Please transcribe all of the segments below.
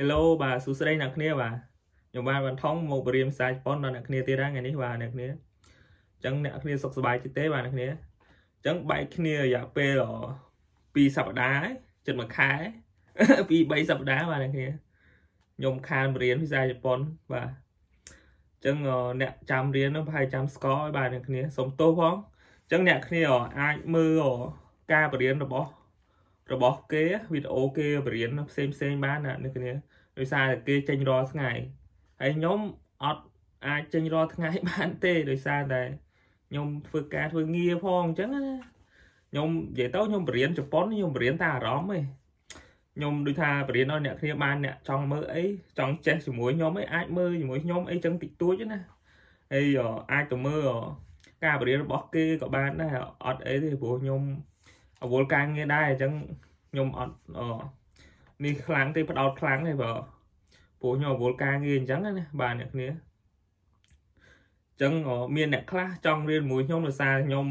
Hello បាទសួស្តីអ្នកគ្នាបាទខ្ញុំបាទវ៉ាន់ថងមកបរៀនភាសាជប៉ុនដល់អ្នកគ្នាទៀតហើយថ្ងៃនេះបាទអ្នកគ្នាអញ្ចឹងអ្នកគ្នាសុខសប្បាយចិត្តទេបាទអ្នកគ្នាអញ្ចឹងបែកគ្នារយៈពេល2សប្តាហ៍ជិត1ខែពី3សប្តាហ៍បាទអ្នកគ្នាខ្ញុំខានបរៀនភាសាជប៉ុនបាទអញ្ចឹងអ្នកចាំរៀនប្រហែលចាំស្គាល់ហើយបាទអ្នកគ្នាសូមទោសផងអញ្ចឹងអ្នកគ្នាអាចមើលការបរៀនរបស់ របស់គេវីដេអូគេបរៀនផ្សេងផ្សេងបានអ្នកគ្នាដោយសារតែគេចេញរាល់ថ្ងៃហើយខ្ញុំអត់អាចចេញរាល់ថ្ងៃបានទេដោយសារតែខ្ញុំធ្វើការធ្វើងារផងអញ្ចឹងណាខ្ញុំនិយាយទៅខ្ញុំបរៀនជប៉ុនខ្ញុំបរៀនតែអារម្មណ៍ឯងខ្ញុំដូចថាបរៀនឲ្យអ្នកគ្នាបានអ្នកចង់មើលអីចង់ចេះជាមួយខ្ញុំអីអាចមើលជាមួយខ្ញុំអីចឹងតិចតួចណាហើយអាចទៅមើលការបរៀនរបស់គេក៏បានដែរអត់អីទេព្រោះខ្ញុំអវល់ការងារដែរអញ្ចឹងខ្ញុំអត់នេះខ្លាំងទេផ្ដោតខ្លាំងទេបើព្រោះខ្ញុំរវល់ការងារអញ្ចឹងណាបាទអ្នកគ្នាអញ្ចឹងមានអ្នកខ្លះចង់រៀនមួយខ្ញុំដោយសារខ្ញុំ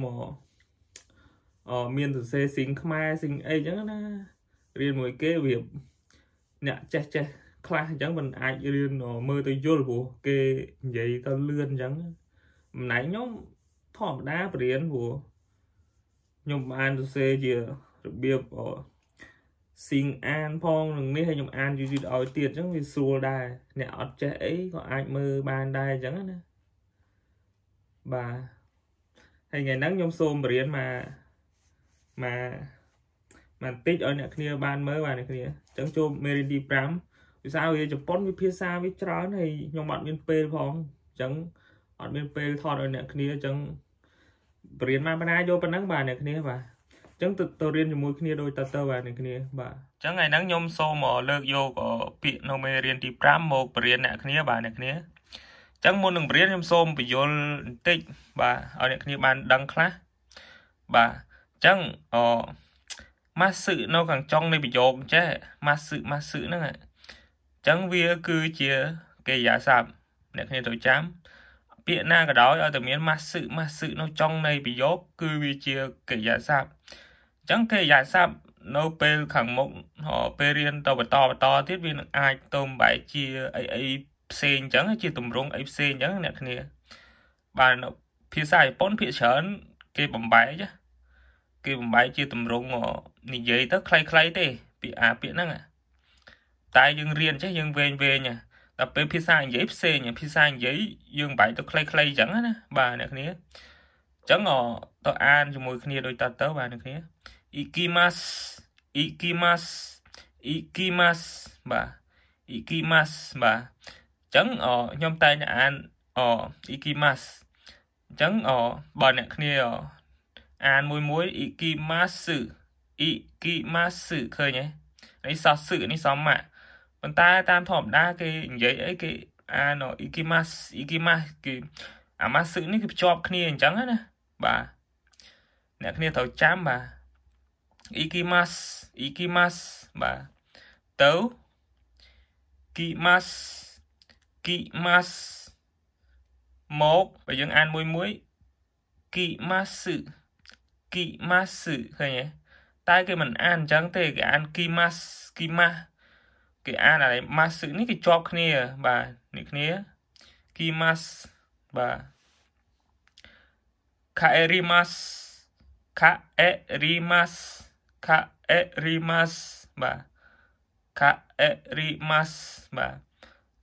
អមានសរសេរស៊ីងខ្មែរស៊ីងអីអញ្ចឹងណារៀនមួយគេវាអ្នកចេះចេះខ្លះអញ្ចឹងមិនអាចរៀនមើលទៅយល់ព្រោះគេនិយាយទៅលឿនអញ្ចឹងម្នាក់ខ្ញុំធម្មតាបរៀនព្រោះខ្ញុំបានសរសេរជារបៀបស៊ីងអានផងនឹងនេះឲ្យខ្ញុំអានយូរយូរឲ្យទៀតអញ្ចឹងវាស្រួលដែរ អ្នកអត់ចេះអីក៏អាចមើលបានដែរអញ្ចឹងណាបាទហើយថ្ងៃហ្នឹងខ្ញុំសូមបរៀនមកមកមកតិចឲ្យអ្នកគ្នាបានមើលបាទអ្នកគ្នាអញ្ចឹងចូលមេរៀនទី5ភាសាវាជប៉ុនវាភាសាវាច្រើនហើយខ្ញុំអត់មានពេលផងអញ្ចឹងអត់មានពេលថតឲ្យអ្នកគ្នាអញ្ចឹងបរៀនមកបណ្ណាយកប៉ុណ្ណឹងបាទអ្នកគ្នាបាទអញ្ចឹងទៅទៅរៀនជាមួយគ្នាដូចតទៅបានគ្នាបាទអញ្ចឹងថ្ងៃហ្នឹងខ្ញុំសូមលើកយក ពាក្យនៅមេរៀនទី5មកបរៀនអ្នកគ្នាបាទអ្នកគ្នាអញ្ចឹងមុននឹងបរៀនខ្ញុំសូមបញ្យល់បន្តិចបាទឲ្យអ្នកគ្នាបានដឹងខ្លះបាទអញ្ចឹងអម៉ាសឺនៅខាងចុងនៃប្រយោគចេះម៉ាសឺម៉ាសឺហ្នឹងអញ្ចឹងវាគឺជាកិរិយាសព្ទអ្នកគ្នាត្រូវចាំ ពាក្យណាក៏ដោយឲ្យតែមានម៉ាសឺម៉ាសឺនៅចុងនៃប្រយោគគឺវាជាកិរិយាសព្ទចឹងគេយាយស័ព្ទនៅពេលខាងមុខពេលរៀនទៅបន្តបន្តទៀតវានឹងអាចទៅបែកជាអីអីផ្សេងចឹងជាទម្រង់អីផ្សេងចឹងអ្នកគ្នាបាទនៅភាសាជប៉ុនភាគច្រើន គេបំបែកគេបំបែកជាទម្រង់និយាយទៅខ្លីៗទេពាក្យអាពាក្យហ្នឹងតែយើងរៀនចេះយើងវែងវែងដល់ពេលភាសានិយាយផ្សេងភាសានិយាយយើងបែកទៅខ្លីៗចឹងណាបាទអ្នកគ្នាអញ្ចឹងទៅអានជាមួយគ្នាដូចតទៅបាទអ្នកគ្នា ikimas ikimas ikimas បាទ ikimas បាទអញ្ចឹងខ្ញុំតែងអានអ ikimas អញ្ចឹងអបើអ្នកគ្នាអានមួយមួយ ikimasu ikimasu ឃើញទេនេះសោះសឹនេះសមៈប៉ុន្តែតាមធម្មតាគេនិយាយអីគេអាន ikimas ikimas គេអា masu នេះគឺភ្ជាប់គ្នាអញ្ចឹងណាបាទអ្នកគ្នាត្រូវចាំបាទ ikimas ikimas បាទទៅ kimas kimas មកបើយើងអានមួយមួយ kimasu kimasu ឃើញទេតែគេមិនអានអញ្ចឹងទេគេអាន kimas kimas គេអានអានេះ masu នេះគេជាប់គ្នាបាទអ្នកគ្នា kimas បាទ Kaerimas Kaerimas Kaerimas បាទ Kaerimas បា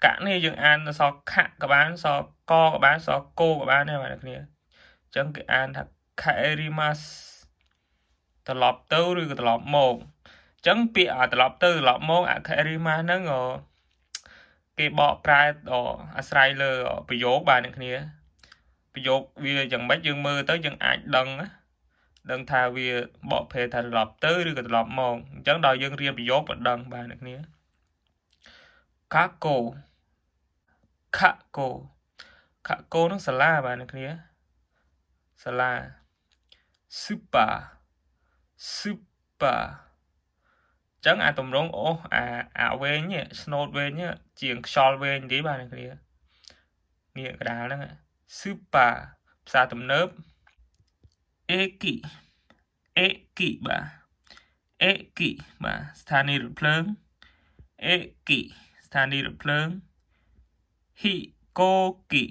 ទកនេះយើង អានសខៈក៏បានសកក៏បានសកោក៏បានដែរបាទគ្នាអញ្ចឹងគេអានថា Kaerimas ត្រឡប់ទៅឬក៏ត្រឡប់មកអញ្ចឹងពាក្យត្រឡប់ទៅត្រឡប់មកអខរិមាសហ្នឹងគេបកប្រែអាស្រ័យលើប្រយោគបាទអ្នកគ្នាប្រយោគវាយ៉ាងម៉េចយើងមើលទៅយើងអាចដឹងដឹងថាវាបកប្រែថាត្រឡប់ទៅឬក៏ត្រឡប់មកអញ្ចឹងដល់យើងរៀនប្រយោគក៏ដឹងបាទអ្នកគ្នាកាកូខាកូខាកូនឹងសាលាបាទអ្នកគ្នាសាលាស៊ូប៉ាស៊ូប៉ាចឹងអាតម្រងអូសអាអាវែងស្នូតវែងជាងខ្យល់វែងទេបាទអ្នកគ្នានេះកដាលហ្នឹងស៊ឺប៉ាភាសាទំនើបអេគីអេគីបាទអេគីបាទស្ថានីយ៍រថភ្លើងអេគីស្ថានីយ៍រថភ្លើងហ៊ីកូគី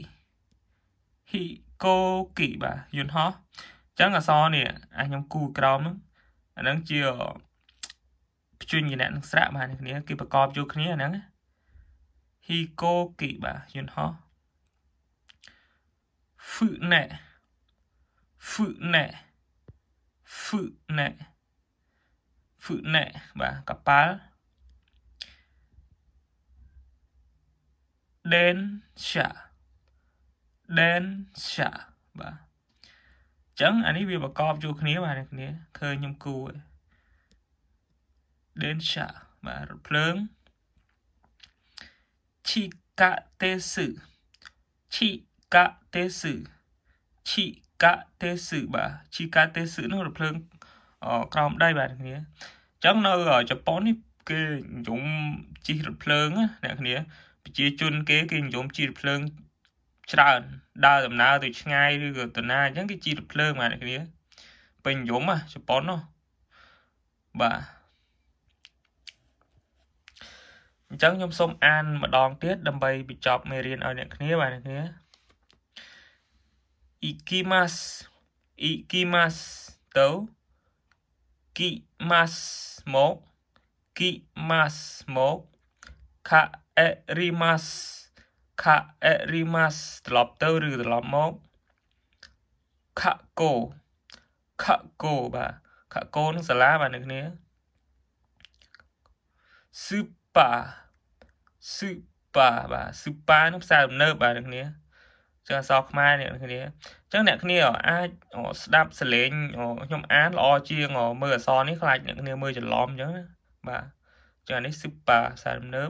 ហ៊ីកូគីបាទយន្តហោះអញ្ចឹងអសរនេះអាខ្ញុំគូក្រោមអាហ្នឹងជាភ្ជញ្ញអ្នកនឹងស្រាក់បាទអ្នកគ្នាគេប្រកបយកគ្នាអាហ្នឹងហ៊ីកូគីបាទយន្តហោះ phụ nệ phụ nệ phụ nệ phụ nệ và kapal đến xả đến xả và ចឹងអានេះវាប្រកបចូលគ្នាបាទអ្នកនាងឃើញខ្ញុំគូដេនឆាបាទរថភ្លើងឈីកាទេសឺឈីកាទេសឈីកាទេសបាទឈីកាទេសនោះរភ្លើងក្រោមដៃបាទគ្នាអញ្ចឹងនៅជប៉ុននេះគេនិយមជិះរថភ្លើងអ្នកគ្នាប្រជាជនគេគេនិយមជិះរថភ្លើងច្រើនដើរដំណើរទៅឆ្ងាយឬក៏ទៅណាអញ្ចឹងគេជិះរថភ្លើងបាទអ្នកគ្នាពេញនិយមហ៎ជប៉ុននោះបាទអញ្ចឹងខ្ញុំសូមអានម្ដងទៀតដើម្បីបញ្ចប់មេរៀនឲ្យអ្នកគ្នាបាទអ្នកគ្នា ikimas ikimas ទៅកិម៉ាស់មកកិម៉ាស់មកខាអេរីម៉ាស់ខាអេរីម៉ាស់ត្រឡប់ទៅឬត្រឡប់មកខាកូខាកូបាទខាកូនឹងសាលាបាទអ្នកគ្នាស៊ឺប៉ាស៊ឺប៉ាបាទស៊ឺប៉ានឹងផ្សារដំណើបបាទអ្នកគ្នាជើងអសរខ្មែរអ្នកគ្នាអញ្ចឹងអ្នកគ្នាអាចស្ដាប់សលេងខ្ញុំអានល្អជាង មើលអសរនេះខ្លាចអ្នកគ្នាមើលច្រឡំអញ្ចឹងណាបាទចឹងនេះស៊ុបប៉ាសារមនៅ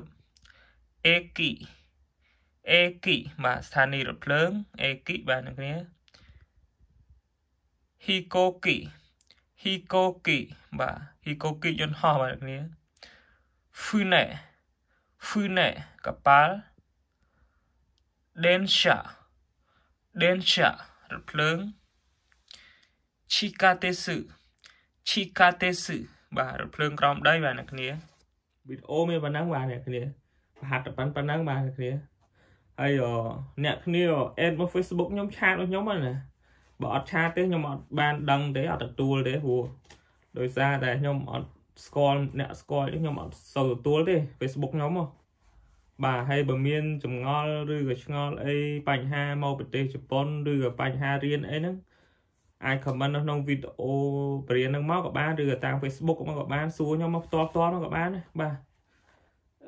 អេគីអេគីបាទស្ថានីយ៍រថភ្លើងអេគីបាទអ្នកគ្នាហ៊ីកូគីហ៊ីកូគីបាទហ៊ីកូគីយន្តហោះបាទអ្នកគ្នាហ្វឺណេហ្វឺណេកប៉ាល់ដេនឆា Densha រថភ្លើង Chikatesu Chikatesu បាទរថភ្លើងក្រោមដីបាទអ្នកគ្នាវីដេអូមានប៉ុណ្ណឹងបាទអ្នកគ្នាប្រហែលតែប៉ុណ្ណឹងបាទអ្នក គ្នាហើយអ្នកគ្នាអេតមក Facebook ខ្ញុំឆាតរបស់ខ្ញុំណាបើអត់ឆាតទេខ្ញុំអត់បានដឹងទេអត់ទទួលទេព្រោះដោយសារតែខ្ញុំអត់ស្គាល់អ្នកស្គាល់ខ្ញុំអត់សូវទទួលទេ Facebook ខ្ញុំហ៎បាទហើយបើមានចម្ងល់ឬក៏ឆ្ងល់អីបញ្ហាមកប្រទេសជប៉ុនឬក៏បញ្ហារៀនអីហ្នឹងអាច comment នៅក្នុងវីដេអូបរិញ្ញាហ្នឹងមកក៏បានឬក៏តាម Facebook មកក៏បានសួរខ្ញុំមកផ្ទាល់ផ្ទាល់មកក៏បានបាទ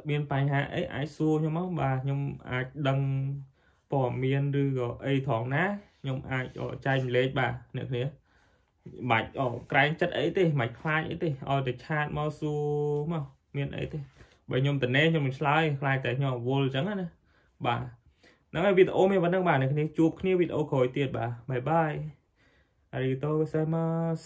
មានបញ្ហាអីអាចសួរខ្ញុំមកបាទខ្ញុំអាចដឹងព័ត៌មានឬក៏អីត្រង់ណាខ្ញុំអាចចែកម្លេចបាទអ្នកគ្នាបាច់អក្រែងចិត្តអីទេមិនខ្លាចអីទេឲ្យតែឆាតមកសួរមកមានអីទេបើខ្ញុំតនេខ្ញុំមិនឆ្លើយខ្លាចតែខ្ញុំអវល់អញ្ចឹងណាបាទហ្នឹងហើយវីដេអូមានប៉ុណ្្នឹងបាទអ្នកគ្នាជួបគ្នាវីដេអូក្រោយទៀតបាទបាយបាយអារីតូហ្សៃម៉ាស